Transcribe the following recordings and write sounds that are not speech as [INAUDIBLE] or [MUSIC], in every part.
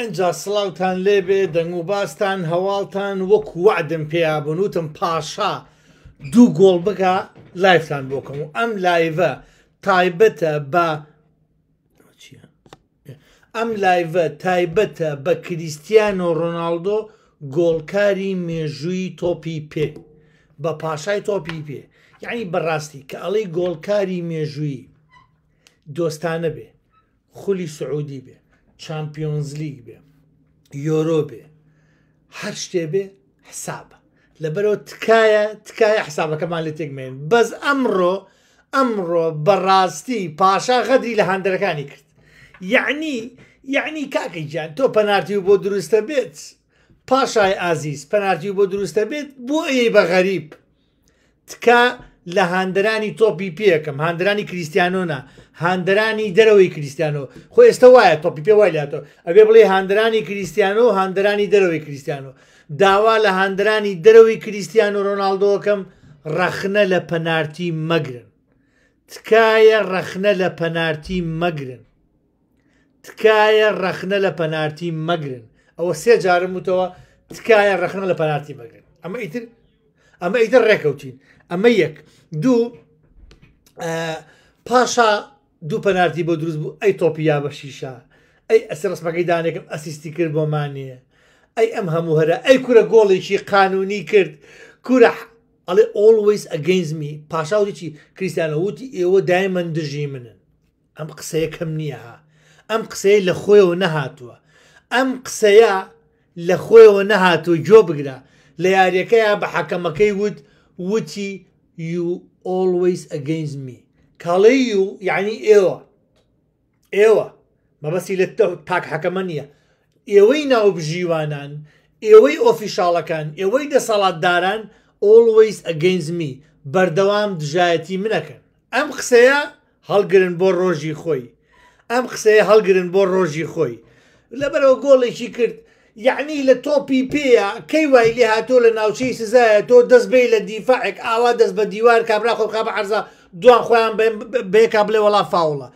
ئەجا سڵاوتان لێبێ دەنگ و باستان هەواڵتان وەک وعدم پێیابن وتم پاشا دوو گۆڵ بگە لایفان بۆکەم و ئەم لایڤە تایبەتە بە ئەم لایڤە تایبەتە بە کریسیان و ڕۆناالدۆ گۆڵکاری مێژووی تۆپی پێ بە پاشای تۆپی پێ یعنی بەڕاستی کە ئەڵی گۆڵکاری مێژووی دۆستانە بێ خولی سعودی بێ چمپیۆنز لیگ بێ یۆرۆ بێ هەر شتێ بێ حسابە لەبەرەوە تکایە تکایە حسابەکەمان لە تێکمێن بەس ئەمڕۆ ئەمڕۆ بەڕاستی پاشا غەدری لە هەندەرەکانی کرد یعنی یعنی کاکەی گیان تۆ پەنارتی و بۆ دروستە بێت پاشای ئازیز پەنارتی و بۆ دروستە بێت بۆ ئێ بە غەریب تکە لە هاندرانی تۆپی پێکەم هاندرانی کریسیانۆنا هاندرانی دەرەوەی کریسیانۆ خۆ ئێستا وایە تۆپی پێ وایلاتەوە ئەبێ بڵێ هاندرانی کریسیانۆ و هاندرانی دەرەوەی کریسیانۆ داوا لە هاندرانی دەرەوەی کریسیان و ڕۆناالدۆەکەم ڕەخنە لە پەنارتی مەگرن تکایە ڕەخنە لە پەنارتی مەگرن تکایە ڕەخنە لە پەنارتی مەگرن ئەوە سێ جارم وتەوە تکایە ڕەخنە لە پەنارتی مەگرن ئەمە ئیتر ئەمە ئیتر ڕێکەوتین ئەمە یەک دوو پاشا دوو پەنارتی بۆ دروست بوو ئەی تۆپیا بە شیشا ئەی ئەس ڕسمەکەی دانێکم ئەسیستی کرد بۆ مانیە ئەی ئەم هەموو هەرا ئەی کورە گۆڵێکی قانونی کرد کورە ئەڵێ ئۆلویس ئەگەینزمی پاشاوێکی کریسیانەوتی ئێوە دایمەند دژی منن ئەم قسەیەکەم نییە ها ئەم قسەیە لە خۆیەوە نەهاتووە ئەم قسەیە لە خۆیەوە نەهاتوو جۆ بگرە لە یاریەکەیە بە حەکەمەکەی وت وتی you always against me کاڵی و یعنی ئێوە ئێوە مەبەسی لە پاک حەکەمە نییە ئێوەی ناوبژیوانان ئێوەی ئۆفیشاڵەکان ئێوەی دەسەڵاتداران always against me بەردەوام دژایەتی منەکەن ئەم قسەیە هەڵگرن بۆ ڕۆژی خۆی ئەم قسەیە هەڵگرن بۆ ڕۆژی خۆی لەبەرەوە گۆڵێکی کرد یعنی لە تۆپی پێە کەی وای لێ هاتۆ لە ناوچەی سزایە تۆ دەست بێ لە دیفاعێک ئاوا دەست بە دیوار کابرا خۆ کابە عرزە دوان خۆیان بێکا بڵێ وڵا فاوڵە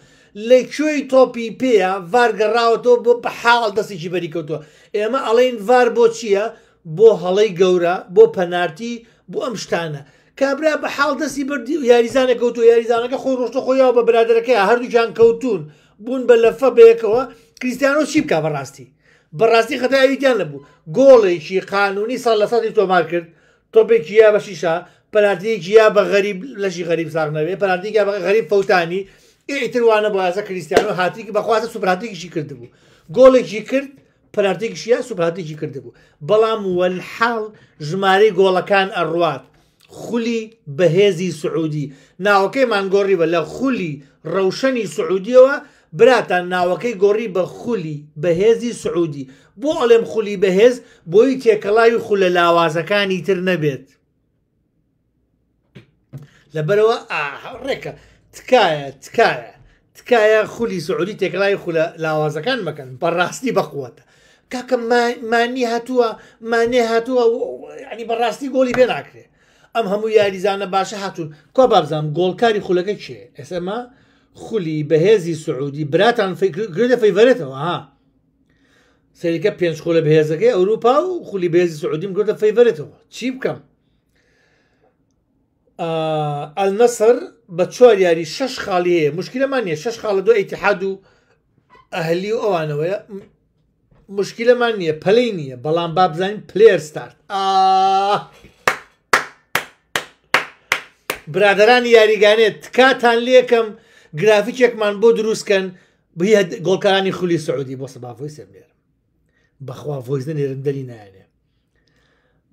لە کوێی تۆپی پێە ڤارگەڕاوەتۆ بۆ بە حاڵ دەستێکی بەریکەوتوە ئێمە ئەڵین ڤار بۆ چییە بۆ هەڵەی گەورە بۆ پەنارتی بۆ ئەم شتانە. کابرا بە حاڵ دەستی بردی و یاریزانە کەوت و یاریزانەکە خۆی ڕۆشتە خۆیەوە بە برادەکەی هەردووکیان کەوتون بوون بە لەفە بەیەکەوە کریسیانۆ چی بکە بەڕاستی بەڕاستی خەتاییان لەبوو گۆڵێکی قانونی ساڵ لە سای تۆمار کرد تۆپێکی یا بە شیشا پەلاتەیەکی یا بە غەریب لەشی غەریب ساغنەوێ پەلاتێک یا بە غەریب فەوتانی ئیتروانە بەازە کریسیان و هاتی بەخوازە سوپراتێکیشی کردبوو گۆڵێکی کرد پەلاتێکشیە سوپراتێکی کردبوو بەڵام وەحاڵ ژمارەی گۆڵەکان ئەڕوات خولی بەهێزی سعودی ناوەکەی مانگۆڕی بە لە خولی ڕەوشنی سعودیەوە براتان ناوەکەی گۆڕی بە خولی بەهێزی سعودی بۆ ئەڵێم خولی بەهێز بۆی تێکەڵاوی خولە لاوازەکانی تر نەبێت لەبەرەوە ڕێکە تکایە تکایە تکایە خولی سعودی تێکلای خولە لاوازەکان مەکەن بەڕاستی بەقوتە کاکە مانی هاتووە مانێ هاتووە ینی بەڕاستی گۆلی پێ ناکرێ ئەم هەموو یاریزانە باشە هاتوون کۆ بابزانام گۆڵکاری خولەکە چێ ئێسما؟ خولی بەهێزی سعودی براتان فکرگرێتە فەیڤەرێتەوە ها سەریکە پێنج خۆلە بەهێزەکەی ئەوروپا و خولی بێزی سعودیم گرتە فەیڤەرێتەوە چی بکەم ئەلنەسەر بە چوار یاری شش خاڵی هەیە مشکلەمان نیە شش خاڵە دو ئەیتحاد و ئەهلی و ئەوانەوەە مشکلەمان نییە پەلەی نییە بەڵام با بزانین پلێر ستارت برادرانی یاریگانێت تکاتان لێکم گرافیکێکمان بۆ دروستکەن بە گۆڵکارانی خولی سعودی بۆ سەبافۆی سەرێرم بەخوا ڤۆیز نێرم دەری نایێنێ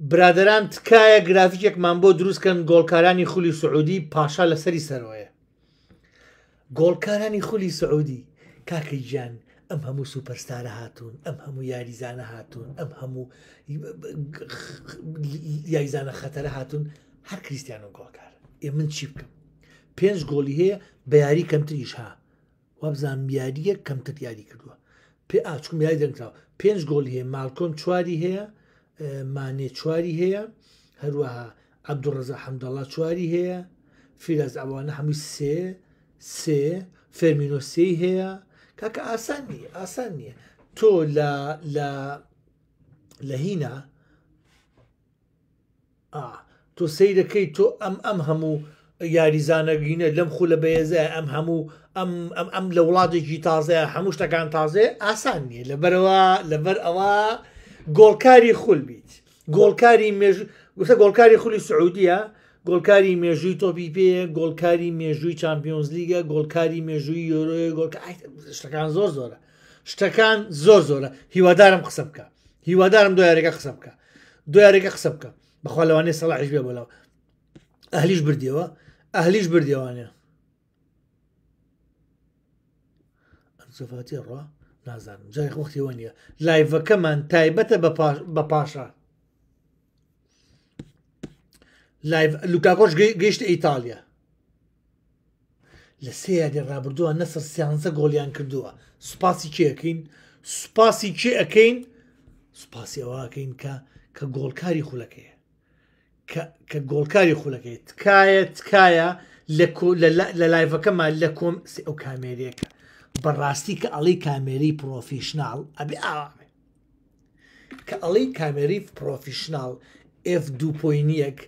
برادران تکایە گرافیکێکمان بۆ دروستکەن گۆڵکارانی خولی سعودی پاشا لەسەری سەرۆیە گۆڵکارانی خولی سعودی کاکەی گیان ئەم هەموو سوپەرستارە هاتوون ئەم هەموو یاریزانە هاتوون ئەم هەموو یاریزانە خەتەرە هاتوون هەر کریسیان و گۆڵکار ئێ من چی بکەم پێنج گۆلی هەیە بە یاری کەمتریش ها وابزان یاریە کەمتر یاری کردووە پێ ئاچکم یاری دەنگراوە پێنج گۆلی هەیە مالکۆم چواری هەیە مانێ چواری هەیە هەروەها عبدوڕزە حەمدەڵا چواری هەیە فیرز ئەوانە هەمووی سێ سێ فەرمینۆسی هەیە کاکە ئاسان نیە ئاسان نییە تۆ لە لە لە هینا تۆ سەیرەکەی تۆ ئەم ئەم هەموو یاریزانەگینە لەم خو لە بەێزە ئەم هەموو ئەم لە وڵاتێکی تازەیە هەموو شتەکان تازێ ئاسان نییە لەبەرەوە لەبەر ئەوە گۆڵکاری خول بیت گۆڵکاری گوتە گۆڵکاری خولی سعودیە گۆڵکاری مێژووی تۆپی پێ گۆڵکاری مێژووی چمپیۆنز لیگە گۆڵکاری مێژووی یۆرۆی گۆڵ شتەکان زۆر زۆرە شتەکان زۆر زۆرە هیوادارم قسە بکە هیوادارم دو یارێکە قسە بکە دو یارێکە قسە بکە بەخوا لەوانێ سەڵاحش بێ بەڵەوە ئەهلیش بردیەوە ئەهلیش بردیوانێ ئەسفاتی ڕوا نازانم جای وەختیەوە نیە لایڤەکەمان تایبەتە بە پاشا لوکاکۆش گەیشتە ئیتالیا لە سێیادی ڕابردووە نەسەر سیانزە گۆلیان کردووە سوپاسی کێەکەین سوپاسی کێ ئەەکەین سوپاسی ئەوەکەین کە کە گۆڵکاری خولەکەیە کە گۆڵکاری خولەکەی تکایە تکایە لە لایڤەکەمان لە کۆم ئەو کامێریەکە بەڕاستی کە ئەڵی کامێری پرۆفیشنال ئەبێ ئاوامێ کە ئەڵی کامێری پرۆفیشنال F دوپۆینیەک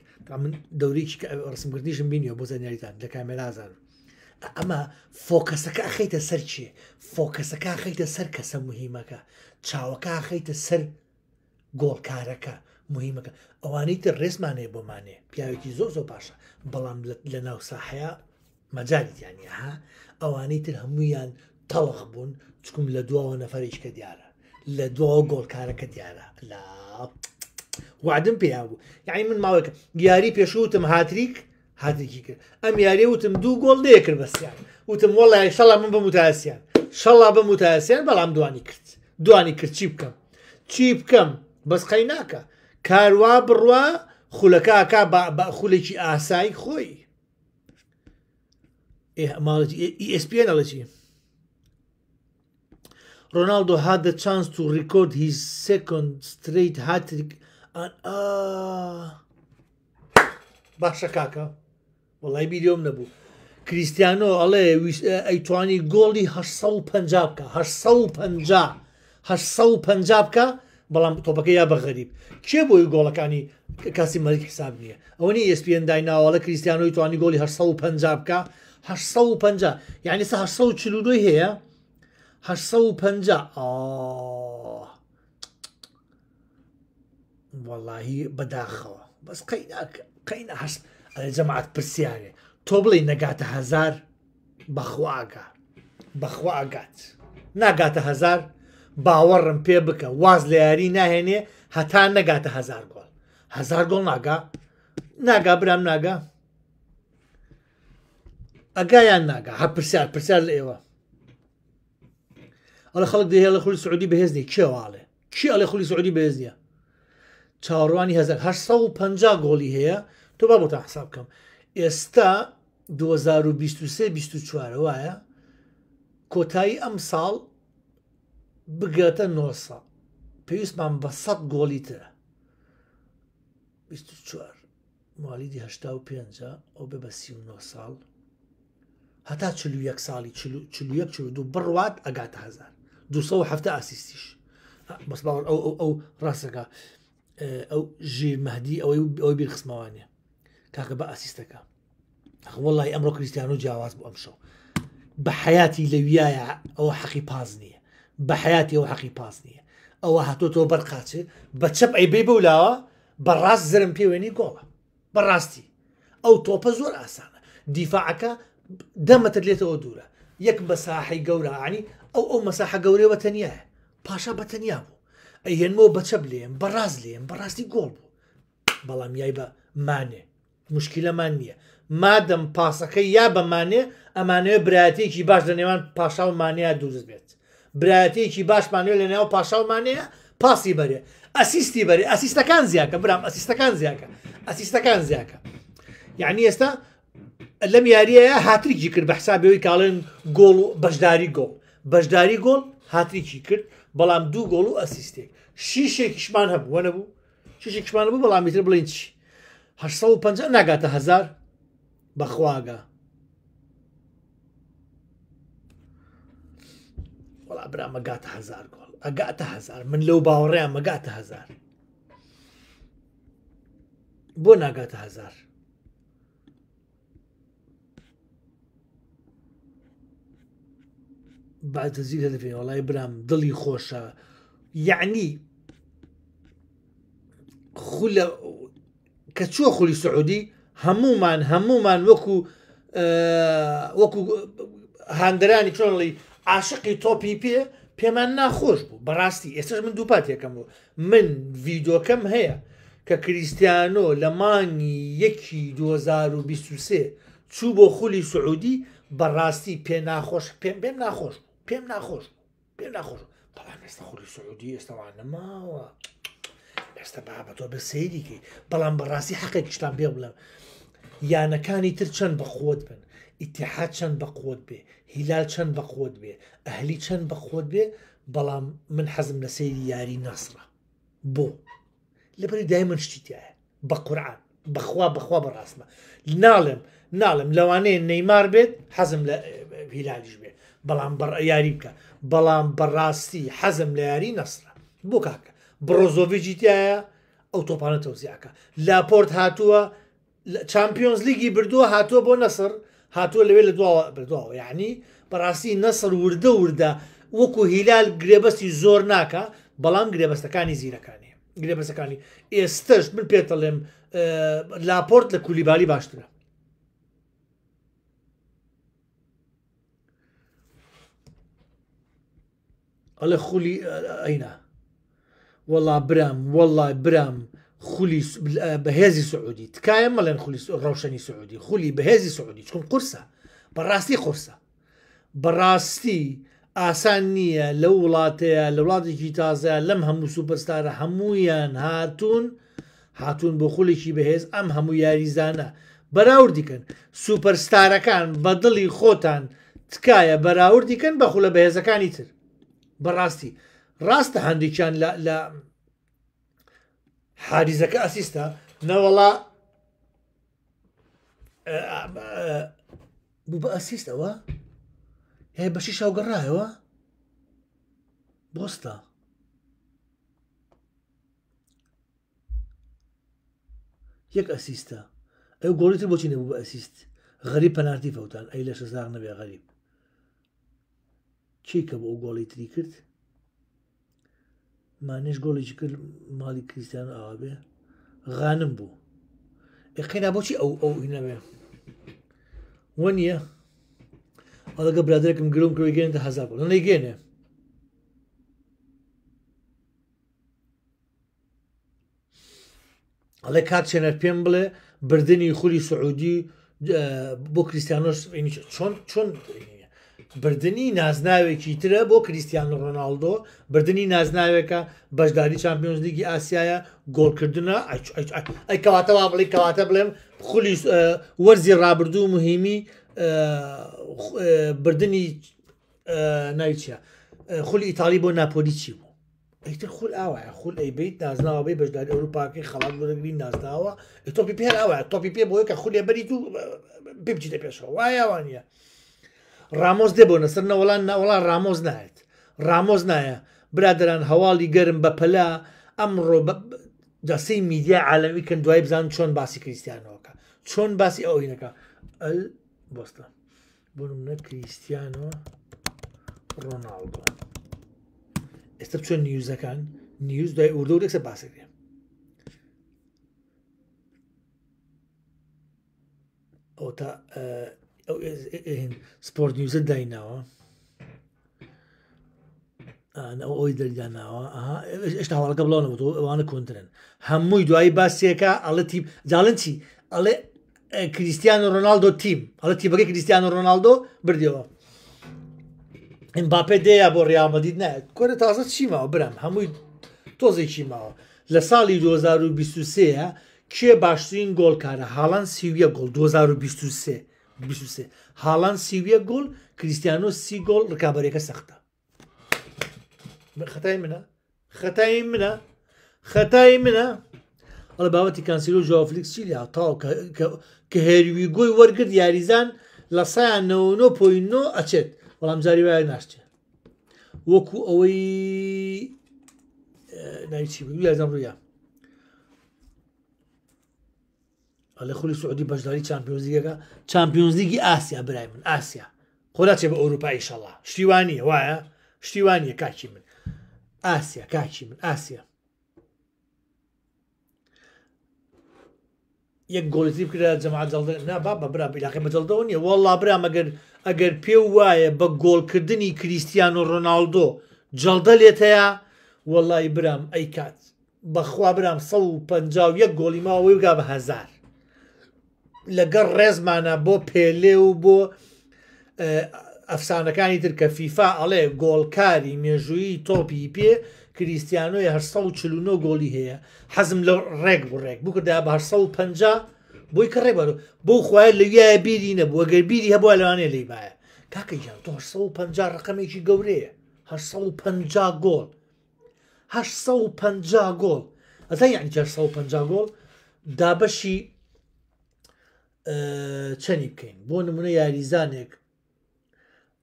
من دەوریکی ڕسمگرنیشم بینیەوە بۆ زانیاریتان لە کامێرازان ئەمە فۆکەسەکە خیتە سەر چیە فۆکەسەکە خیتە سەر کەسە مهمەکە چاوەکە خیتە سەر گۆڵکارەکە مهمەکە ئەوانەی تر ڕێزمانێ بۆمانێ پیاوێکی زۆر زۆ باشە بەڵام لە ناو ساحەیە مەجاریتیانە ها ئەوانەی تر هەمویان تەڵق بوون چکم لە دواوە نەفەرش کە دیارە لە دواوە گۆڵکارەکە دیارە لا وعدم پێیا بوو یعنی من ماوەکە یاری پێشوتم هاتریک هاتێکی کرد ئەم یاری وتم دوو گۆڵ دەیەکرد بەسییان وتم وڵی شەڵا من بە متاسیان شەڵا بە متاسیان بەڵام دوانی کرد دوانی کرد چی بکەم چی بکەم بەسقەی ناکە کاروا بڕوە خولەکەکە خولێکی ئاسایی خۆی ئسپڵەی ڕۆناالدۆ had the chance to record his second straight hattrick and باشە کاکە وڵی بیدیۆم نەبوو کریسیانۆ ئەڵێ ئەیتوانی گۆڵی 1950 بکە 1950 1950 بکە بەڵام تۆپەکە یا بە غەریب کێ بۆی گۆڵەکانی کاسی مەلک حساب نییە ئەوەی ئسپN دایناوەڵە کریسیانۆی توانی گۆلی 1950 بکە 1950 یعنی سا 1940 هەیە 1950 وەڵی بەداخەوە بەس قینە هەشت جەماعات پرسیارێ تۆ بڵی نەگاتە هزار بەخواگات بەخواگات ناگاتە هزار باوەڕم پێ بکە واز لە یاری ناهێنێ هەتا نەگاتە هزار گۆڵ هزار گۆڵ ناگا ناگا برام ناگا ئەگایان ناگا هە پرسیار پرسیار لە ئێوە ئەلە خەڵک دەهێ لە خولی سعودی بەهێزنی کێواڵێ چی ئەلێ خولی سعودی بەهێز نیە چاڕوانی 1950 گۆڵی هەیە تۆ با بۆ تا حساب بکەم ئێستا 2023 وایە کۆتایی ئەم ساڵ بگاتە نۆسە پێویستمان بە سەد گۆڵی ترە چوار مالیدی هشتا و پێ ئەو بێ بە سی و ساڵ هەتا چلو یەک ساڵی چلوەک چلو دوو بڕوات ئەگاتە هزار دوهفته ئاسیستیش بەس باوەڕ ئەو ئەو ئەو ڕاستەکە ئەو ژیر مەدی ئەوەی ئەوەی بیر خسمماوانە کاکە بە ئاسیستەکە وڵی ئەمڕۆ کریسیان و جیاواز بۆ ئەمشەو بە حیاتی لەویایە ئەوە حەقی پاز نییە بە حیاتی ئەو حەقی پاس نییە ئەوە هاتوۆ بەرقاچێ بە چەپ ئەی بێ بەولاوە بەڕاست زرم پێوێنی گۆڵە بەڕاستی ئەو تۆپە زۆر ئاسانە دیفاعەکە دەمەتر لێتەوە دوورە یەک بە ساحی گەورانی ئەو ئەو مەساح گەورەی بەتەنیە پاشا بەتەنیا بوو ئەی هێنمەوە بەچەپ لێم بەڕاز لێم بەڕاستی گۆڵ بوو بەڵام یای بە مانێ مشکلەمان نییە مادەم پاسەکەی یا بەمانێ ئەمانەیە براتێکی باش لە نێوان پاشا و مانەیە دوورست بێت برایەتەیەکی باشمانێ لە ناو پاشاومانەیە پاسی بەرێ ئەسیستی بەرێ ئەسیستەکان زیاکە برام ئەسیستەکان زیاکە ئەسیستەکان زیاکە یعنی ئێستا لەم یاریەیە هاتریکی کرد بە حسابەوەی کاڵێن گۆڵ و بەشداری گۆڵ بەشداری گۆڵ هاتریکی کرد بەڵام دوو گۆڵ و ئەسیستێک شیشێکیشمان هەبوو وەنەبوو شیشێکشمان بوو بەڵامیتر بڵین چی 1950 ناگاتە هزار بەخواگە وڵا برا مەگاتە هزار گۆڵ ئەگاتە هزار من لەو باوەڕیان مەگاتە هزار بۆ ناگاتە هزار باززی دەفێن وڵی برام دڵی خۆشە یعنی خولە کە چووە خولی سعودی هەمومان هەمومان وەکو وەکو هاندرانی چۆنڵی عاشقی تۆپی پێ پێمان ناخۆش بوو بەڕاستی ئێستش من دووپاتێکم بوو من ڤیددیوکەم هەیە کە کریسیانۆ لە مانگی یەکی 2023 چوو بۆ خولی سعودی بەڕاستی پێ ناخۆش پێم پێم ناخۆش پێم ناخۆش پێم ناخۆش بەڵام ئێستا خولی سعودی ئێستاوان نەماوە ئێستا با بە تۆ بە سەیریکەی بەڵام بەڕاستی حەقێکشتان پێ بڵم یانەکانی تر چەند بە قوت بن ئیتیحات چەند بە قوت بێ هیلال چەند بە خۆت بێ ئەهلی چەند بە خۆت بێ بەڵام من حەزم لە سەیری یاری ناسرە بۆ لەبری دای من شتیتیایە بە قورآان بەخوا بەخوا بەڕاستمە ناڵم ناڵم لەوانەیە نەیمار بێت حەزم لە هیلالیش بێت بەڵام یاری بکە بەڵام بەڕاستی حەزم لە یاری نەسرە بۆ کاکە بڕۆزۆڤجیتیایە ئەو تۆپانە تەوزیعکە لاپۆرت هاتووە چمپیۆنز لیگی بردووە هاتووە بۆ نەسەر هاتووە لەوێ لە دواوە بردواوە یعنی بەڕاستی نەسەر وردە وردە وەکو هیلال گرێبەستی زۆر ناکە بەڵام گرێبەستەکانی زیرەکانی گرێبەسەکانی ئێستش من پێتەڵێم لاپۆرت لە کولیباری باشترە ئەلە خولی ئەینا وەڵا برام وەڵای برام خولی بەهێزی سعودی تکایە مەڵێن خولی ڕوشنی سعودی خولی بەهێزی سعودی چکم قورسە بەڕاستی قورسە بەڕاستی ئاسان نییە لە وڵاتەیە لە وڵاتێکی تازە لەم هەموو سوپەرستارە هەمویان هاتوون هاتوون بۆ خولێکی بەهێز ئەم هەموو یاریزانە بەراوردیکەن سوپەرستارەکان بە دڵی خۆتان تکایە بەراوردیکەن بە خولە بەهێزەکانی تر بەڕاستی ڕاستە هەندێکیان لە حاریزەکە ئەسیستە نەوەڵا بوو بە ئەسیستەوە هەیە بەشی شاوگەڕایەوە بۆستە یەک ئەسیستە ئەو گۆڵیتر بۆچی نەبوو بە ئەسیست غەریب پەنارتی فەوتان ئەی لە شەزار نەبێ غەریب چی کە بۆ ئەو گۆڵی تری کرد؟ مانش گۆڵێکی کرد ماڵی کریسیان ئاوابێ غانم بوو قینا بۆچی ئەو ئەو هینەبێ وە نیە ئەڵگە برادێکم گرم کڕی گەێنتە هەزار بوو لەنەی گێنێ ئەڵێ کات چێنەر پێم بڵێ بردننی خولی سعودی بۆ کریسیانۆس چۆن چۆن بردننی نازناوێکی ترە بۆ کریسیان ڕۆناالدۆ بردننی نازناوێکە بەشداری چمپیۆنز لیگی ئاسیایە گۆڵکردنە ئەیکەواتەوا بڵی کەواتە بڵێم خولی وەرزی ڕابردوو مهمی بردننی نایچە خولی ئیتالی بۆ ناپۆلی چی بوو ئەیتر خول ئاواە خول ئەیبیت نازناوە بێ بەشداری ئەوروپاکەی خەڵات بەگرین نازناوە تۆپی پێ ئەوە تۆپی پێ بۆیە کە خولێ بەری تو ببچیتە پێشەوە وایە وانە. ڕامۆز دێ بۆ نەسەر نەوەڵان ناوەڵان ڕامۆز نایێت ڕامۆز نایە برادران هەواڵی گەرم بە پەلا ئەمڕۆ دەسی میدیا عالەمی کە دوای بزان چۆن باسی کریسیانەوەکە چۆن باسی ئەوینەکە ئەل بۆستە بۆنە کریسیانەوە ڕۆناڵدۆ ئێستا چۆن نیوزەکان نیوز دوای ئوردە و لەکسە باسەکرێ ئەو تا سپۆرت نیوزە دایناوە ئەو ئەوی دەریداناوە ئێشتا هەواڵەکە بڵاونەوە ئەوانە کۆنترن هەمووی دوایی باسیەکە ئەڵە تیم جاڵن چی ئەڵێ کریسیان ڕۆناالدۆ تیم ئەڵە تیبەکە کریسیان ڕۆناالدۆ بردیەوە ئەمباپێ دەیە بۆ ڕیامەدید نایە کۆرە تازە چیماوە برم هەمووی تۆزێکی ماوە لە ساڵی 2023 کێ باشترین گۆلکارە هاڵان سیویە گۆڵ 2023 هاڵان سیویە گۆڵ کریسیانۆ سی گۆڵ ڕکابەرێکە سەختە خەتای منە خەتای منە خەتای منە ئەڵە بابەتی کانسیل و ژافلیکسی لا تاو کە هێروی گۆی وەرگرت یاریزان لە سایان نەوەۆ پۆینۆ ئەچێت بەڵام زاری وایە ناشتێت وەکو ئەوەی ناوی چی بگوی یازان ڕویە لە خولی سعودی بەشداری چمپیۆنزیگەکە چمپیۆنزیگی ئاسیا برای من ئاسیا خۆدا چێ بە ئەوروپای شەڵا شتیوانیە وایە شتیوانیە کاکی من ئاسیا کاکی من ئاسیا یەک گۆڵیتی بکرا جەماعات جڵدە نابا بە برا بیلاقی مەجلدەوە نیە وەڵا برا مەگەر ئەگەر پێ وایە بە گۆڵکردنی کریسیان و ڕۆناالدۆ جڵدە لێت هەیە وەڵی برام ئەی کات بەخوا برام 1 پ یەک گۆڵی ماوەی وگا بە هزار لەگەڵ ڕێزمانە بۆ پێلێ و بۆ ئەفسانەکانی ترکە فیفا ئەڵێ گۆڵکاری مێژویی تۆپی پێ کریسیانۆی 1940 گۆلی هەیە حەزم لە ڕێک بڕێک بکردا بە 1950 بۆی کە ڕێبەر بۆ خوایە لەویایە بیری نەبوو گەر بیری هەبووە لەوانێ لی باە کاکە یان 1950 ڕقمێکی گەورەیە 1950 گۆڵ 1950 گۆڵ ئەتا یان 1950 گۆڵ دابەشی چەنی بکەین بۆ نمونە یاریزانێک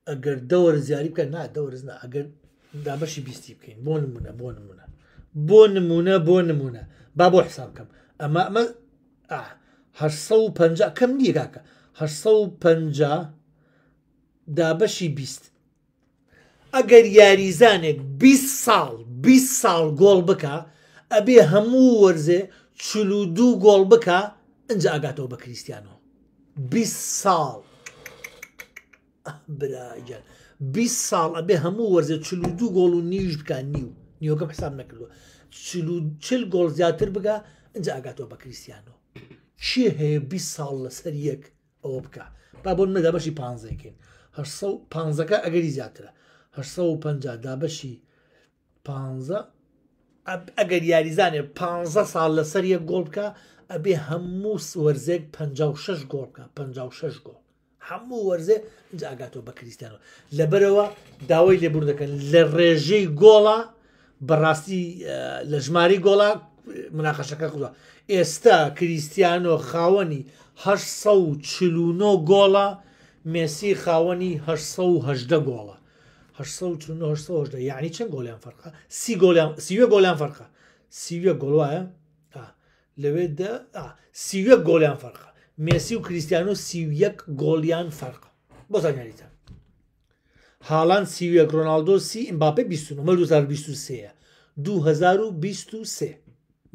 ئەگەر دەوەرە زیاری بکە نا دەورزنا ئەگەر دامەشی بیستی بکەین بۆ نمونە بۆ نمونە بۆ نمونە بۆ نمونە با بۆ حساب بکەم ئەمە ئەمە ه کەم نییە کاکە ه دابەشی بیست ئەگەر یاریزانێک 20 ساڵ 20 ساڵ گۆڵ بکە ئەبێ هەموو وەرزێ چلو دوو گۆڵ بکە ئەجا ئاگاتەوە بە کریسیانەوە بی ساڵ براگەن بی ساڵ ئەبێ هەموو وەرزە چل و دوو گۆڵ و نیژ بکە نیو نیوەکەم حساب نەکردووە چل گۆڵ زیاتر بگە ئەجا ئاگاتەوە بە کریسیانۆ چی هەیە بی ساڵ لەسەر یەک ئەوە بکە با بۆ مەدا بەشی پانزەکەین پانزەکە ئەگەری زیاترە هە پ دابەشی پ ئەگەر یاریزانێ پ ساڵ لەسەر یەک گۆڵ بکە ئەبێ هەموو وەرزێک 56 گۆڵکە 56 گۆڵ هەموو وەرزێ اینجا ئاگاتۆ بە کریسیانەوە لەبەرەوە داوای لێبور دەکەن لە ڕێژەی گۆڵە بەڕاستی لە ژماری گۆڵە مناقەشەکە خودا ئێستا کریسیانۆ خاوەنی 1940 گۆڵە مێسی خاوەنی 1970 گۆڵە 1970 یعنی چەند گۆلیان فەرقا سی گۆلیان سیوە گۆلیان فەرقا سیوە گۆڵ وایە لەوێدا سیوە گۆلیان فەرقە مێسی و کریسیانۆ سیویەک گۆلیان فەرقە بۆ زانیاریتان حالان سیویە گرۆناالدۆ سی ئمباپە 2023 2023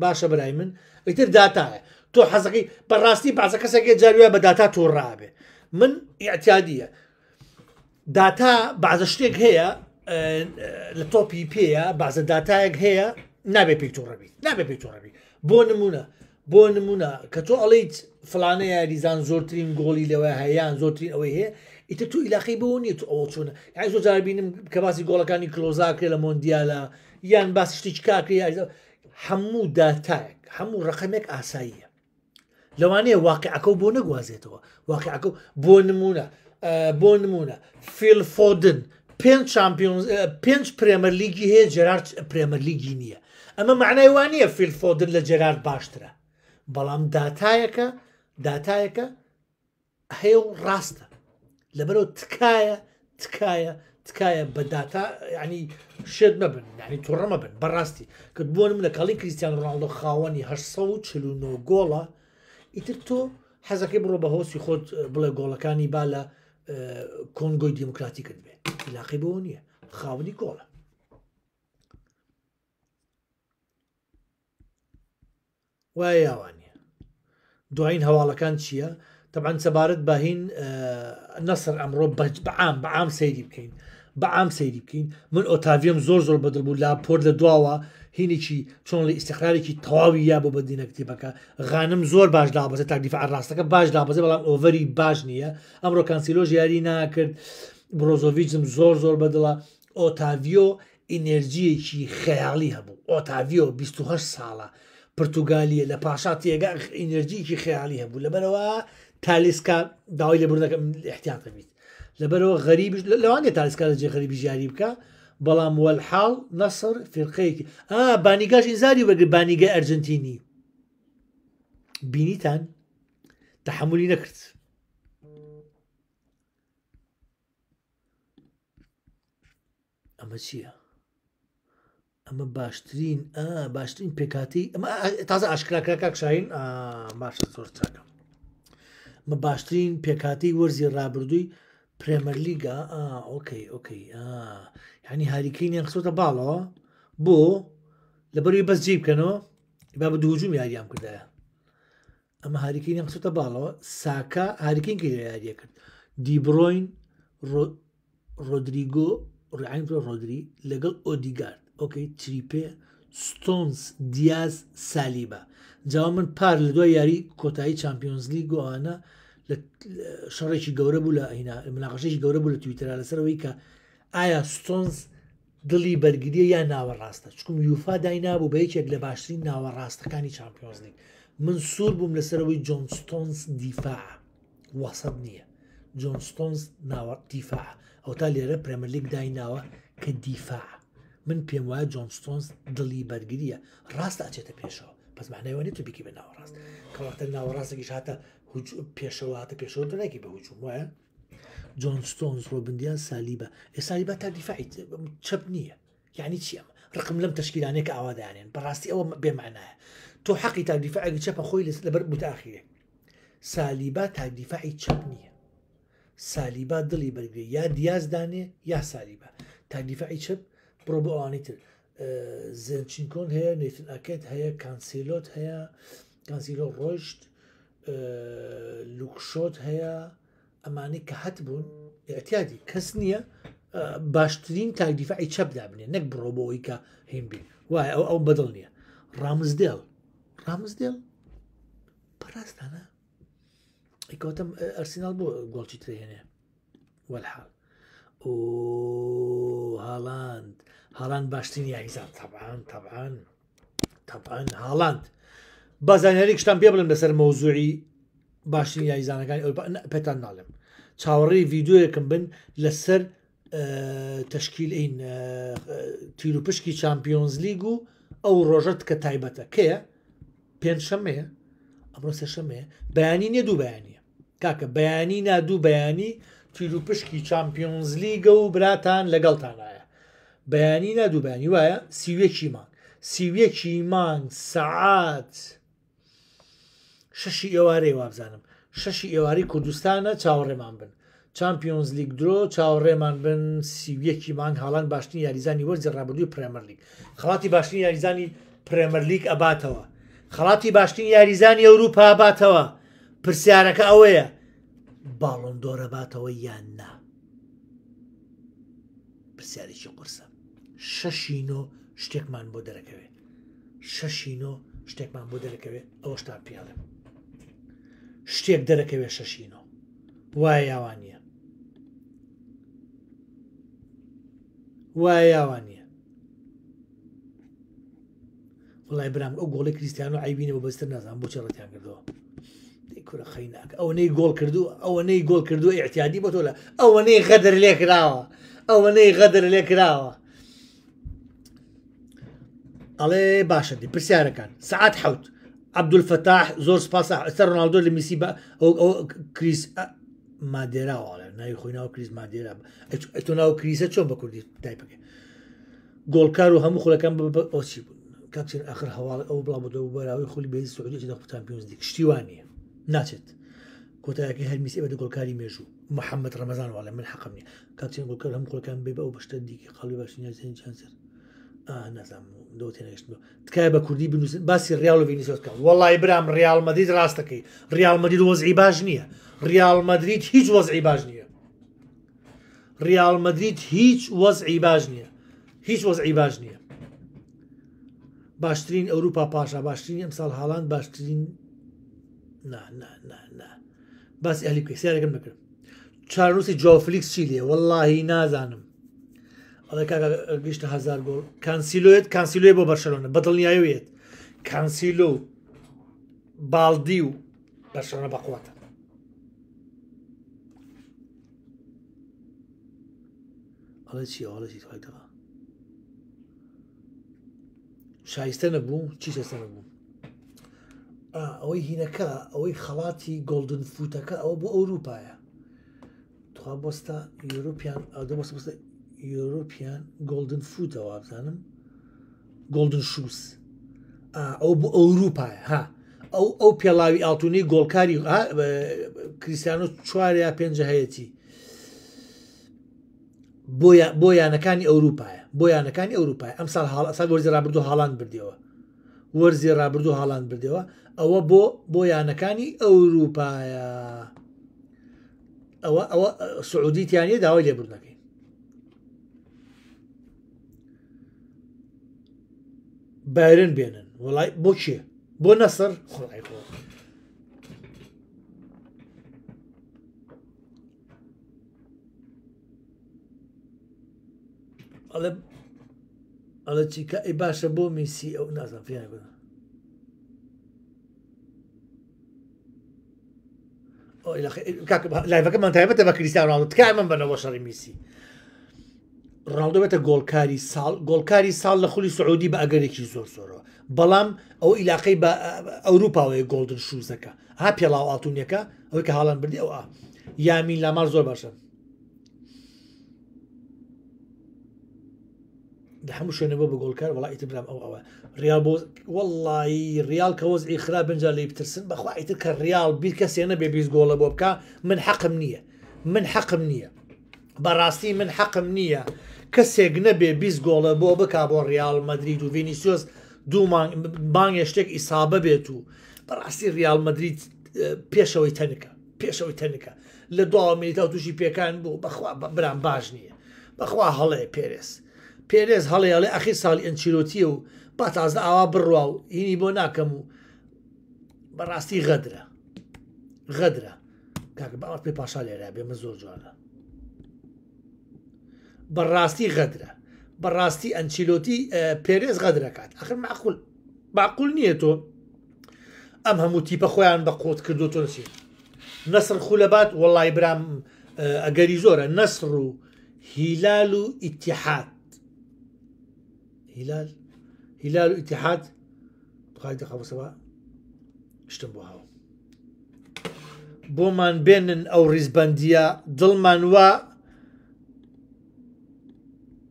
باشە برای من ئیتر داتایە تۆ حەزەکەی بەڕاستی بازە کەسێکێک جاروە بە داتا تۆ ڕابێ من ئیاعتیادیە داتا بازە شتێک هەیە لە تۆپی پێەیە بازە داتایەک هەیە نابێ پێی تۆڕەبی نابێ پێی تۆڕەبی بۆ نمونە بۆ نمونە کە تۆ ئەڵیت فلانە یاریزان زۆرترین گۆڵی لەوە هەیەیان زۆرترین ئەوەی هەیە ئیتە تو ئیلاخی بۆ نیە تو ئەوە چۆنە ئای زۆ جاربینم کە باسی گۆڵەکانی کلۆزاکرێ لە مۆندیالە یان باسی شتی کاکری یاری هەموو داتایك هەموو ڕقمێک ئاساییە لەوانەیە واقعەکە بۆ نەگوازێتەوە واقعەکە بۆ نمونە بۆ نمونە فیل فۆدن پێنج چمپیۆنز پێنج پرێمەرلیگی هەیە جرارد پرێمەرلیگی نییە ئەمە معنای وانە فیلفۆدن لە جێرار باشترە بەڵام داتایەکە داتایەکە هەیە و ڕاستە لەبەرەوە تکایە تکایە تکایە بە داتا ینی شێت مەبن ینی توڕەمە بن بەڕاستی کە بۆنم لە کاڵی کریسیان ڕاڵۆ خاوەنی هە چلونۆ گۆڵە ئیتر تۆ حەزەکەی بڕۆ بە هۆسی خۆت بڵێ گۆڵەکانی با لە کۆنگۆی دیموکراتی کرد بێ لاقی بۆ نییە خاونی گۆڵە وایە یاوانە دوایین هەواڵەکان چییە؟ تەبان سەبارەت باهین نەسەر ئەمڕۆ بەج بەعام بەعام سەیری بکەین بەعام سەیری بکەین من ئۆتاڤیم زۆر زۆر بەدڵ بوو لاپۆر لە دواوە هینێکی چۆن لە ئیسیقرارێکی تەواوی یا بۆ بەدینە کتێبەکە غانم زۆر باش دابەزە تاکلیف ڕاستەکە باش دابەزە بەڵام ئۆڤری باش نییە ئەمڕۆ کانسیلۆژ یاری ناکرد برۆزۆڤیزم زۆر زۆر بەدڵە ئۆتاڤۆ ئینەرژیەکی خەیاڵی هەبوو ئۆتاڤۆ 28 ساڵە پرتوگالیە لە پاشا تێگا ئینەرژیکی خیالی هەبوو لەبەرەوە تالیسکا داوای لە بردەکەم احتیاتە بیت لەبەرەوە غەریب لەوانێ تالیسکا لە جێ غەریبی ژیاری بکە بەڵام وەلحاڵ نەسر فرقەیەکی ئا بانیگاش زاری بەگر بانیگە ئەرجنتینی بینیتان تحملی نەکرد. ئەمە چییە؟ ئەمە باشترین باشترین پێکاتی ئەمە تازە ئاشکراکراکە شاین باشە زۆر چاکە مە باشترین پێکاتی وەرزی ڕابردووی پرێمەرلیگا ئۆکەی ئۆکەی ینی هاریکەی نێخسۆتە باڵەوە بۆ لەبەری بەس جێ بکەنەوە با بە دووجوم یاریان کردایە ئەمە هاریکەی نەخسۆتە باڵەوە ساکە هاریکەین کرد یاریە کرد دیبڕۆین ڕۆدریگۆ ڕعین ڕۆدری لەگەڵ ئۆدیگارد ئۆکەی تریپێ ستۆنس دیاز سالیبە جاوا من پار لە دوای یاری کۆتایی چمپیۆنزلی گۆوانە شەڕێکی گەورە بوو لە ئەینا مناقشێکی گەورە بوو لە تویترا لەسەرەوەی کە ئایا ستۆنس دڵی بەرگریە یا ناوەڕاستە چکم یوفا داینابوو بە یەکێک لە باشترین ناوەڕاستەکانی چمپیۆنزنیک من سوور بووم لەسەرەوەی جۆنستۆنس دیفاع وەسەد نییە جۆنستۆنس ناوە دیفاع ئەو تا لێرە پرەمەلیک دایناوە کە دیفاع من پێم وایە جۆنستۆنس دڵی بەرگریە ڕاستە ئەچێتە پێشەوە پسمانەوەنی تو بیکی بە ناوەڕاست کەواتە ناوەڕاستێکیش هاتە پێشەوە هاتە پێشەوە دەناکی بە هوچوم وایە جۆن ستۆنز ڕۆبندیان سالیبە ئێسالیبە تا دیفاعیت چەپ نییە یعنی چیەمە ڕقم لەم تشکیلانێک ئاوادانێن بەڕاستی ئەوە بێمانایە تۆ حەقی تا دیفاعی چەپە خۆی لەس لەبەر بتاخیرێ سالیبا تا دیفاعی چەپ نییە سالیبا دڵی بەرگێ یا دیازدانێ یا سالیبە تا دیفاعی چەپ بروبو آنیتر زنچینکون هەیە نیتن ئەکەت هەیە کانسیلۆت هەیە کانسیلۆ روشت لوکشۆت هەیە ئەمانی کە هەت بوون احتیادی کەس نییە باشترین تاکدیفعی چەپ دابنێ نەک بڕۆبەوەی کە هین بین وایە رامز ئەو بەدڵ نییە ڕامزدێڵ ڕامزدێڵ پاراستانە ئیکۆتم ئەرسینال بۆ گۆڵکی ترێنێ وەلحال هاڵاند هاڵاند باشترین یاهیزان تەبان تەبان تەبان هاڵاند بازانیاری شتان پێ بڵم لەسەر مەوزوعی باشترین یاهیزانەکانی پێتان ناڵم چاوەڕی ڤیددیوەکەم بن لەسەر تشکیل ئین تیر و پشکی چمپیۆنز لیگ و ئەو ڕۆژەت کە تایبەتە کەیە پێنج شەمەیە ئەمڕۆ سێ شەمەیە بەیانی نیە دوو بەیانە کاکە بەیانی نادوو بەیانی پیرروپشکی چمپیۆنز لیگە و براتان لەگەڵتانایە بەیانی نادووبیانی وایە سیوێکی مانگ سیوێکی مانگ سەعات شەشی ئێوارەی وابزانم شەشی ئێواری کوردستانە چاوەڕێمان بن چمپیۆنز لیگ درۆ چاوەڕێمان بن سیویەکی مانگ هاڵان باشترین یاریزانی وەرزی ڕابردووی پرەمەرلیگ خڵاتی باشترین یاریزانی پرەمەرلیگ ئەباتەوە خڵاتی باشترین یاریزانی ئەوروپا باتەوە پرسیارەکە ئەوەیە باڵۆن دۆرە باتەوە یان نا پرسیارێکی قرسە شەشینۆ شتێکمان بۆ دەرەکەوێ شەشینۆ شتێکمان بۆ دەرەکەوێ ئەوە شتا پیاڵێ شتێک دەرەکەوێ شەشینۆ وای یاوان نیە وای یاوان نیە وڵای برام ئەو گۆڵی کریسیانۆ ئایبینەوە بەستر نازان بۆ چێڕەتیان کردەوە کورە خەیناک ئەو نەی گۆڵ کردو ئەوە نەی گۆڵ کردو احتیادی بە تۆ لە ئەوە نەی غەدر لێ کراوە ئەوە نەی غەدر لێ کراوە ئەڵێ باشە دی پرسیارەکان سعات حوت عبدولفتاح زۆر سپاس ئەستا ڕناالدۆ لە میسی بە ئەو کریس مادێراوەڵێ ناوی خۆیناوە کریز مادێرا تۆ ناو کریسە چۆن بە کوردی دایپەکە گۆڵکار و هەموو خولەکان بەچی بوون کاکسین ئەخر هەواڵ ئەو بڵا بۆ بەراوی خولی بێزی سعودی دەقوتان پێوزدی کشتیوانە ناچێت کۆتایەکە هەرمیسی بەدە گۆلکاری مێژوو محەممەد ڕەمەزانوە لە من حەقم نیە کاچین گۆکەر هەم کۆلەکان بێ بە ئەو بەشتە دیکە خاڵی باشنیە زین چەندسەر نازانام دو تێنەشت تکایە بە کوردی بنووسن باسی ریال و ڤینیسۆسکە وڵی برام ریال مدید ڕاستەکەی ریال مدید وەزعی باش نییە ریال مدریت هیچ وەزعی باش نییە ریال مدریت هیچ وەزعی باش نییە هیچ وەزعی باش نییە باشترین ئەوروپا پاشا باشترین ئەمساڵ هاڵان باشترین باسی ئەلی بکە سیارەکەم بکرم چاروسی جۆفلیکس چی لێ واللهی نازانم ئەڵێ گەشتە هزار گۆڵ کانسیلوێت کانسیلوێ بۆ بەرشەلۆنە بەدڵنیایوێت کانسیلۆ و باڵدی و بەرشەلۆنە بەقواتە ئەڵێ چی ئەڵەی خۆیتەوە شایستە نەبوو چی شەستە نەبوو ئەوەی هینەکە ئەوەی خەڵاتی گلدن فوتەکە ئەوە بۆ ئەوروپایە تخوا بۆستا یورروپیان ئەدەبستە یورروپیان گلدن فوتەوە بزانم گلدن شوس ئەو بۆ ئەوروپایە ها ئەو ئەو پێڵاوی ئاتونی گۆڵکاری کریسیانۆ چواریا پێنجە هەیەی بۆ یانەکانی ئەوروپایە بۆ یانەکانی ئەوروپای ئەم سال هەڵ ئەسا وەرزێرا بردو هاڵان بردیەوە وەرزی ڕابردوو هاڵان بردەوە ئەوە بۆ بۆ یانەکانی ئەوروپایە ئەوە ئەوە سعودیتیانە داوای لێبوردنەکەین بارن بێنن وڵای بۆ چێ بۆ نەسەر خڵای خۆ ئەڵێ ئەڵە چیکە ئەی باشە بۆ میسی ئەو نازانفیان بن لایەکەمان تایبەتە بە کریسیانڕاو تکایمە بنەوە شەڕی میسی ڕاودەبێتە گۆلکاری ساڵ گۆلکاری ساڵ لە خولی سعودی بە ئەگەرێکی زۆر زۆرەوە بەڵام ئەو ئیلاقی بە ئەوروپاوەیە گۆلدن شوزەکە ها پێڵاو ئاتونیەکە ئەوەی کە هاڵان بردی ئەو یامین لامار زۆر باشە هەموو شوێنەوە بە گۆلکار وڵی ئیتبرام ئەو ئەوە ریال بۆ وڵی ریال کە وەز ئیخرا بنجا لی بترسن بەخوا ئیتر کە ریال بیر کەسێنە بێ بیست گۆڵە بۆ بکە من حەقم نییە من حەقم نییە بەڕاستی من حەقم نییە کەسێک نەبێ بیست گۆڵە بۆ بک بۆ ریال مدرید و ڤینیسیۆس دوو بانگە شتێک ئیسابە بێت و بەڕاستی ریال مدرید پێشەوەی تەنکە پێشەوەی تەنکە لە دو میلیتا تووشی پێکان بوو بەخوا بران باش نییە بەخوا هەڵێ پێرس. پێرێز هەڵێڵێ ئەخی ساڵی ئەنچیرۆتیە و با تازە ئاوا بڕوا و هینی بۆ ناکەم و بەڕاستی غەدرە غەدرە کاکە باوەت پێ پاشا لێرا بێمە زۆر جوانە بەڕاستی غەدرە بەڕاستی ئەنچیلۆتی پێرێز غەدرەکات ئەخر معقول باقول نییە تۆ ئەم هەموو تیپە خۆیان بە قۆت کردو تۆسی نەسر خولەبات وەڵای برام ئەگەری زۆرە نەسر و هیلال و ئیتحات هلال هلال واتحاد بخای دقەسەوە شتم بۆ هاو بۆمان بێنن ئەو ریزبندیە دڵمان وە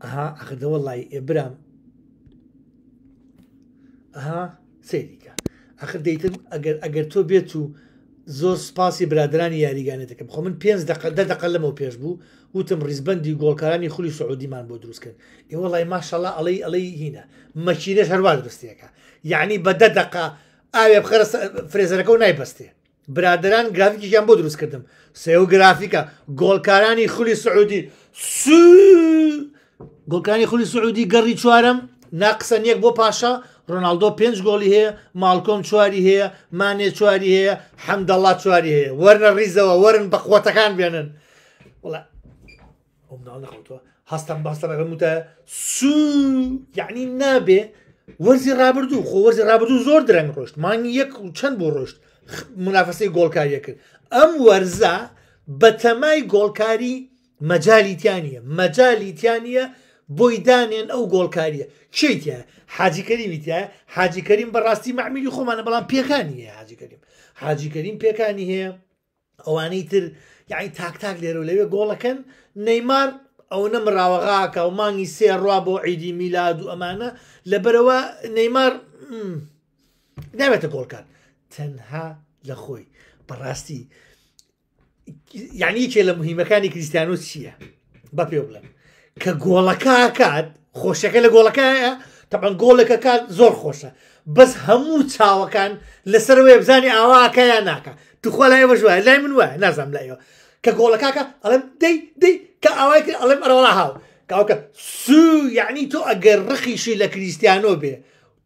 ئەها ئەخدەوە لای ئێبرام ئەها سێریکە ئەخر دەیتم ئەگەر ئەگەر تۆ بێت و زۆر سپاسی برادرانی یاریگانێتەکەم خۆ من پێنج دقە دەقل لەمەەوە پێش بوو وتم ریزبندی گۆڵکارانی خولی سعودیمان بۆ دروستکرد ئێوە لای ماشەڵا ئەڵی ئەڵی هینە مەچینەش هەروە درستیەکە یعنی بەدە دقا ئاوێ بخەرە فرێزەرەکە و نایبەستێ برادران گرافیکیان بۆ دروستکردم سێو گرافیکە گۆڵکارانی خولی سعودی سو گۆڵکانی خولی سعودی گەڕی چوارم ناقسە یەک بۆ پاشا ڕۆناالدۆ پێنج گۆڵی هەیە ماڵکۆم چواری هەیە مانێ چواری هەیە حەمدەڵا چواری هەیە وەرنە ریزەوە وەرن بە قوتەکان بێنن وڵە ئەو مناڵ نەخەوتوە هەستان باستەکەم وتە سو یعنی نابێ وەرزی رابرردوو خۆ وەرزی رابرردوو زۆر درەنگ ڕۆشت مانگی یەک و چەند بۆ ڕۆشت منافسی گۆڵکاریە کرد ئەم وەرزە بە تەمای گۆڵکاری مەجالیتیانە مەجالیتیانە بۆی دانێن ئەو گۆڵکاریە چیتە حاجیکەری ویتە حاجیکەریم بەڕاستی معمیلی خۆمانە بەڵام پێکانی هەیە حاجیکەریم حاجیکەریم پێکانی هەیە ئەوانەی تر یعنی تاکتاک لێرە و لەوێ گۆڵەکەن نەیمار ئەو نەمراوەغاکە و مانگی سێ ڕوا بۆ عیدی میلاد و ئەمانە لەبەرەوە نەیمار نابێتە گۆڵکان تەنها لە خۆی بەڕاستی یعنی کێ لە مهمەکانی کریسیانۆ چییە بە پێ بڵم کە گۆڵەکەکات خۆشەکە لە گۆڵەکەە تەبەن گۆڵەکە کات زۆر خۆشە بەس هەموو چاوەکان لەسەر وێ بزانانی ئاواکەیان ناکە توخۆ لای وەژوە لای من وایە نازانام لایەوە کە گۆڵە کاکە ئەڵم دەی دەی کە ئاوای کرد ئەڵم ئەرەوەڵا هاو کاوکە سو یعنی تۆ ئەگەر ڕخیشی لە کریسیانۆ بێ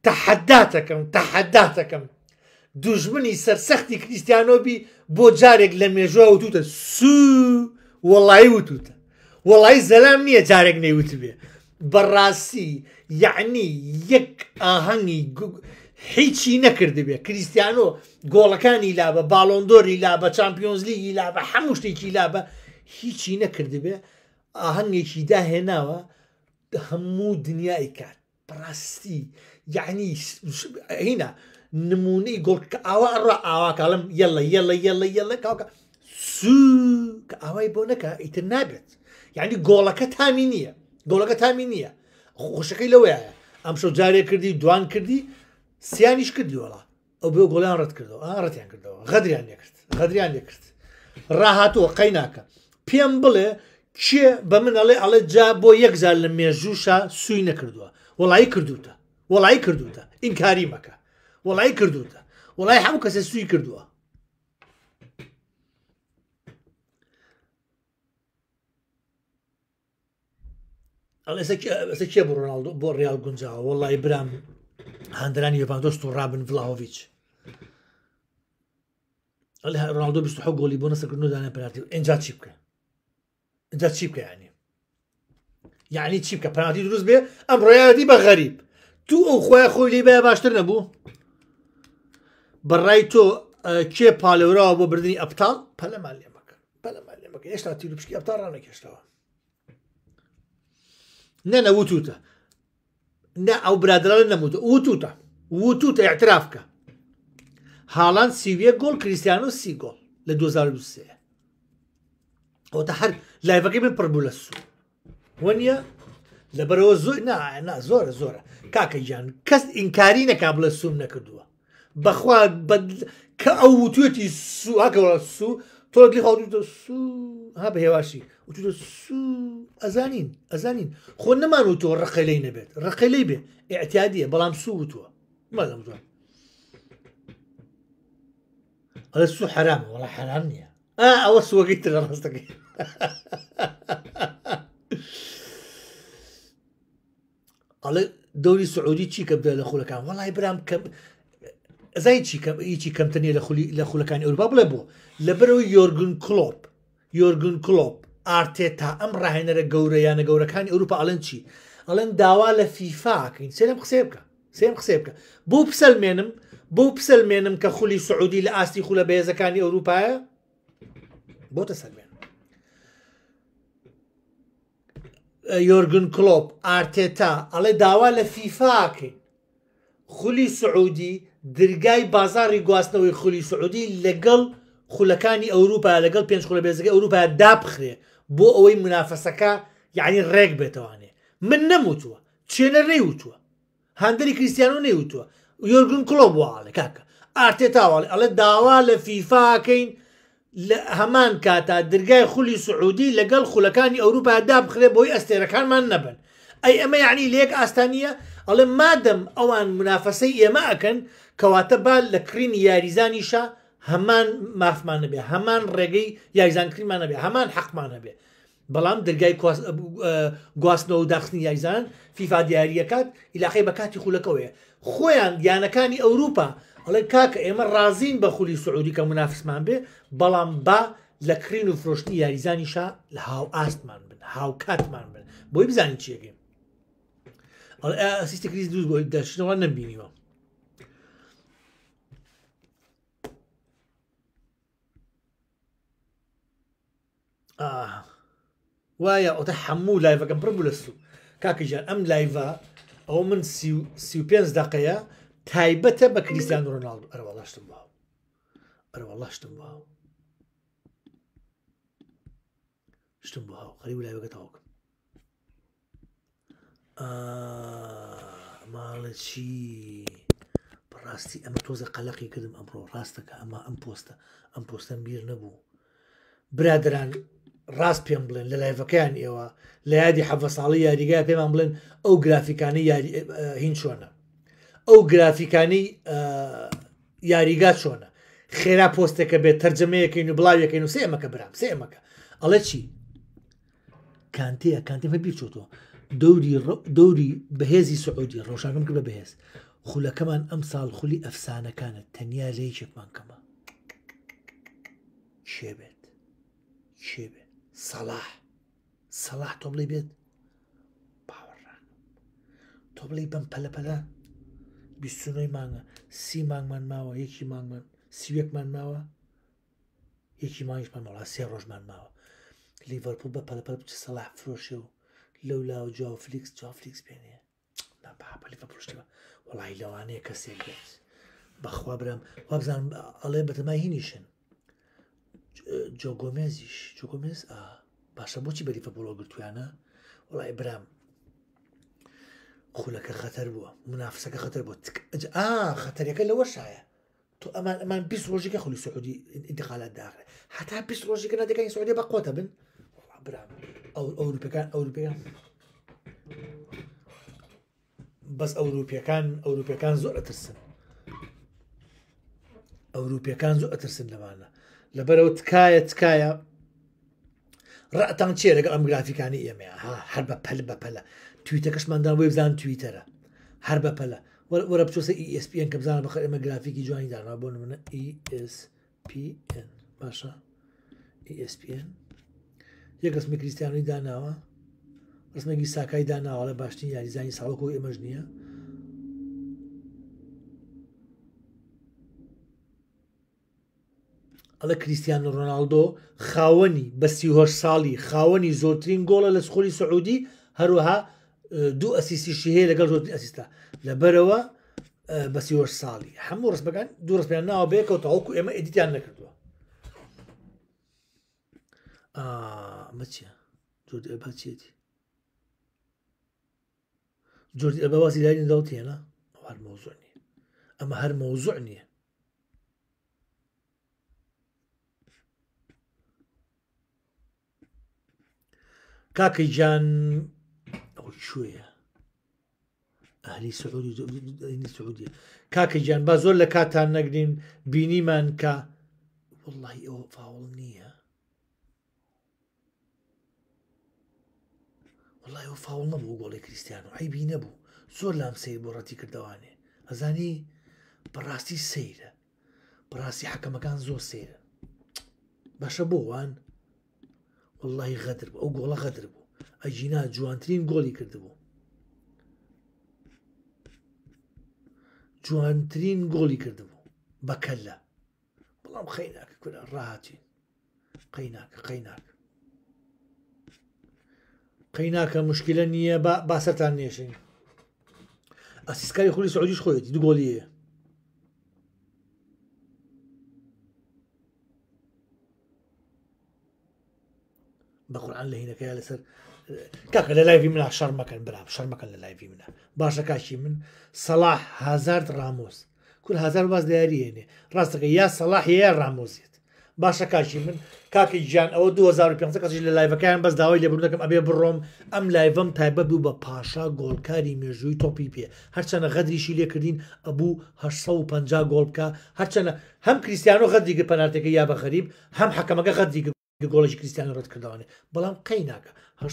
تەحەداتەکەم تەحەداتەکەم دوژمنی سەرسەختی کریسیانۆبی بۆ جارێک لە مێژوە وتوتە سو وەڵی وتوتە وەڵی زەلام نییە جارێک نەیوت بێ بەڕاستی یعنی یەک ئاهەنگی هیچی نەکردی بێ کریسیانۆ گۆڵەکانی لا بە باڵۆندۆری لا بە چمپیۆنزلیگی لا بە هەموو شتێکی لا بە هیچی نەکردی بێ ئاهەنگێکی داهێناوە هەموو دنیای کات پڕاستی یعنی هینە نمونەی گۆڵ کە ئاوا ڕە ئاوا کاڵم یەڵە یەڵە یەڵە یەڵە کاکە سو کە ئاوای بۆ نەکە ئیتر نابێت یعنی گۆڵەکە تامی نییە گۆڵەکە تامی نییە خۆشەکەی لەوەیە ئەمشە جارێ کردی دوان کردی سیانیش کردیوەڵا ئەو بێ گۆڵیان ڕەت کردەوە ئاڕەتیان کردەوە غەدریان نەکرد غەدریان نەکرد ڕاهاتوە قەی ناکە پێم بڵێ چێ بە من ئەڵێ ئەڵێ جا بۆ یەکزار لە مێژوشا سوی نەکردووە وڵی کردوتە وڵی کردوتە ئینکاری مەکە وڵی کردوتە وڵی هەموو کەسە سوی کردووە ئەڵێ کێ بۆ ڕۆناالدۆ بۆ ڕیال گونجاوە وڵی برام هەندرانی لێپاندۆست و رابن ڤلاوڤچ ڕالدۆ ح گۆلی بۆ نەسەکردنودانە پراتی ئەجا چی بکە ئەجا چی بکە یانی یعنی چی بکە پراتی دروست بێ ئەم ڕایەتی بە غەریب تو ئەو خۆی خۆی لی بە باشتر نەبوو بەڕای تۆ کێ پالەوراوە بۆ بردننی ئەپتال پەلەمان لێ مەکە پەلەمان لێ مەکە هێشتا تیر پشکی ئەپتال ڕانەکەشتەوە نەنەوتوتە ئەو برادرانە نەمووت وتوتە وتوتە اعترافکە هاڵان سیویە گۆڵ کریسیان و سی گۆڵ لە 2023 ئەوتە هەر لایڤەکەی من پڕبوو لە سوو وەنیە لەبەرەوە زۆر نانا زۆرە زۆرە کاکە گیان کەس ئینکاری نەکا بڵە سوم نەکردووە بەخوا کە ئەو وتوێتی سوواکەوە سوو تۆت لی خاڵ سو ها بە هێواشی وتو سو ئەزانین ئەزانین خۆ نەمان وتەوە ڕقی لی نەبێت ڕقی لی بێ ئاعتیادیە بەڵام سو وتووە مەدەم زۆر ئەلە سو حرام وڵە حرام نییە ئا ئەوە سوەگەی ترە ڕاستەکەی [LAUGHS] ئەڵێ دەوری سعودی چی کە بدە لە خولەکان وڵای برام کە ئەزای چیکەم هیچی کەمتەنیە لە خولی لە خولەکانی ئەوروپا بڵێ بوو لەبەرەوە یۆرگن کلۆپ یۆرگن کلۆپ ئارتێ تا ئەم ڕاهێنەرە گەورەیانە گەورەکانی ئەوروپا ئەڵەن چی ئەڵەن داوا لە فیفاکەین سێم قسێ بکە سێم قسێ بکە بۆ پسەلمێنم بۆ پسەلمێنم کە خولی سعودی لە ئاستی خولە بێزەکانی ئەوروپایە بۆتە سەلمێن یۆرگن کلۆپ ئارتێتا ئەڵێ داوا لە فیفاکەین خولی سعودی درگای بازاری گواستنەوەی خولی سعودی لەگەڵ خولەکانی ئەوروپا لەگەڵ پێنج خولە بێزەکە ئەوروپا دابخرێ بۆ ئەوەی منافەسەکە یعنی ڕێک بێتەوانێ من نەموتووە چێنە نەیوتووە هەندری کریسیانۆ نەیوتووە یۆرگن کلۆ بواڵە کاکە ئارتێتاواڵێ ئەڵە داوا لە فیفاکەین لە هەمان کاتا درگای خولی سعودی لەگەڵ خولەکانی ئەوروپا دابخرێ بۆی ئەستێرەکانمان نەبن ئەی ئەمە یعنی لەیەک ئاستانیە ئەڵێ مادەم ئەوان منافەسەی ئێمە ئەکەن کەواتە با لە کرین یاریزانیشە هەمان مافمانە بێ هەمان ڕێگەی یاریزانکریمانە بێ هەمان حەقمانە بێ بەڵام دەرگای گواستنەوە و داخستنی یایزان فیفا دیارریەکات ئیلاخی بە کاتی خولەکەوەیە خۆیان دیانەکانی ئەوروپا ئەڵێ کاکە ئێمە رازین بە خولی سعودی کە منافسمان بێ بەڵام با لە کرین و فرۆشتنی یاریزانیشا لە هاو ئاستمان بن هاو کاتمان بن بۆی بزانین چیەکەین سیستکریز دووز بۆی دەچنەوە نبینیوە وایە ئۆتە هەموو لایڤەکەم پڕ بوو لە سو کاکەژیان ئەم لایڤە ئەو من پێ دقەیە تایبەتە بە کریسیان ڕۆناال ئەرواڵاشتم باو ئەرواڵاشتم باو شتم بۆ هاو خەری لایەکە تاوکم ماڵە چی بەڕاستی ئەمە تۆزە قەلەقی کردم ئەمڕۆ ڕاستەکە ئەمە ئەم پۆستە ئەم پۆستەم بیر نەبوو برادران ڕاست پێم بڵێن لە لایڤەکەیان ئێوە لە یادی حەفە ساڵی یاریگای پێمان بڵێن ئەو گرافیکانی هین چۆنە ئەو گرافیکانی یاریگا چۆنە خێرا پۆستێکە بێت تەرجەمەیەکەین و بڵاوەکەین و سێمەکە برام سێمەکە ئەڵە چی کانتەیە کانتێمە بیرچۆتەوە دەوری دەوری بەهێزی سعودی ڕۆژانم کرد بە بەهێز خولەکەمان ئەم ساڵ خولی ئەفسانەکانە تەنیا لەیچێکمان کەمە شێبێت شێبێت سەلاح سەلاح تۆ بڵێ بێت باوەڕان تۆ بڵێ بەم پەلەپەلە بیستنەوەی مانگە سی مانگمان ماوە یەکی مانگمان سیوێکمان ماوە یەکی مانگشمان ماڵا سێ ڕۆژمان ماوە لیڤەرپول بە پەلەپەل بچ سەلاح فرۆشێ و لەو لاو جاافلیکس جاافلیکس پێنێ ناپاپەلی بەپشتەوە وڵی لەوانەیە کەسێک بێت بەخوا برم وابزان ئەڵێ بەتەمای هینیشن جۆگۆمێزیش جۆگۆمێز باشە بۆچی بەریفە بۆڵۆ گرتویانە وڵای برام خولەکە خەتەر بووە منافسەکە خەتەر بۆ خەتەرەکە لەوە شایە تو ئەمان ئەمان بی ڕۆژێکە خولی سعودی انتقالات داخرێ هەتا پێ ڕۆژێکە نەدەکانی سعودی بە قۆتە بن برام ئەو ئەوروپەکان ئەوروپیان بەس ئەوروپیەکان ئەوروپیەکان زۆر ئەترسن ئەوروپیەکان زۆر ئەترسن لەمانە لەبەرەوە تکایە تکایە ڕاتان چێ لەگە ئەم گرافیکانی ئێمە هەر بە پەل بەپەلە تویتە کەشماندان وێ بزان تویتەرە هەر بەپەلە وەرە بچۆسە ئیسPN کە بزانە بەخەر ئمە گرافیکی جوانی دانا بۆ منە ئیSPN e باشە ئیSPN e یەک ڕسمی کریسیانوی داناوە ڕسمێکی ساکای داناوە لە باشترین یاریزانی ساڵکۆ ئێمەش نییە ئەلە کریسیان ڕۆناالدۆ خاوەنی بەسیهۆش ساڵی خاوەنی زۆرترین گۆڵە لە سخۆلی سعودی هەروەها دوو ئەسیسیشی هەیە لەگەڵ زۆرترین ئەسیستا لەبەرەوە بەسیوەش ساڵی هەموو ڕستبەکان دوو ڕستپیان ناوە بێکەوە تاوەکو ئێمە ئەدیتیان نەکردووە مەچە جۆر ئەبچێتی جۆر ئەبەوازی لاینی داوتێنە هەر مۆزۆ نیە ئەمە هەر مۆزۆ نییە کاکەی جان شوێە ئەهلی سعودی سعودی کاکە گیان با زۆر لە کاتان نەگرین بینیمان کە وڵی ئەوە فاوڵ نییە وڵی ئەو فاوڵ نەبوو گۆڵی کریسیان و عیبی نەبوو زۆر لام سیر بۆ ڕەتی کردوانێ ئەزانی بەڕاستی سەیرە بەڕاستی حەکەمەکان زۆر سێرە بەشە بۆوان واللهی غەدر بوو ئەو گۆڵە غەدر بوو ئەجینا جوانترین گۆڵی کردبوو جوانترین گۆڵی کردبوو بەکەلە بەڵام خەیناکە کورا ڕاهاتین قەیناکە قەیناکە قەیناکە مشکلە نییە باسەرتان نێشین ئەسیسکاری خولی سعودیش خۆیەتی دوگۆلیە بە قورآان لە هینەکەی لەسەر کاکە لە لایوی منە شەرمەکەن برام شەرمەکەن لە لایوی منە باشە کاشی من سەلاح هزارد ڕامۆز کول هزار باز دیاریێنێ ڕاستەکە یا سەلاح یا ڕامۆزیێت باشە کاشی من کاکی گیان ئەوە 2005 کەسی لە لایەکەیان بەس داوای لە بردەکەم ئەبێ بڕۆم ئەم لایڤم تایبە بوو بە پاشا گۆلکاری مێژووی تۆپی پێ هەرچەنە غەدریشی لێکردین ئەبوو 1950 گۆڵکە هەرچەنە هەم کریسیانۆ غەدیگە پەناتەکە یا بە خەریب هەم حەکەمەکە غەدیگە گۆڵی کریسیان ڕەت کردوانێ بەڵام قەی ناکە ه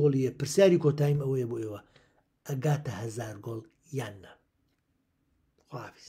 گۆڵیە پرسیاری کۆتایم ئەوەیە بۆ ئێوە ئەگاتە هزار گۆڵ یاننا خواافیس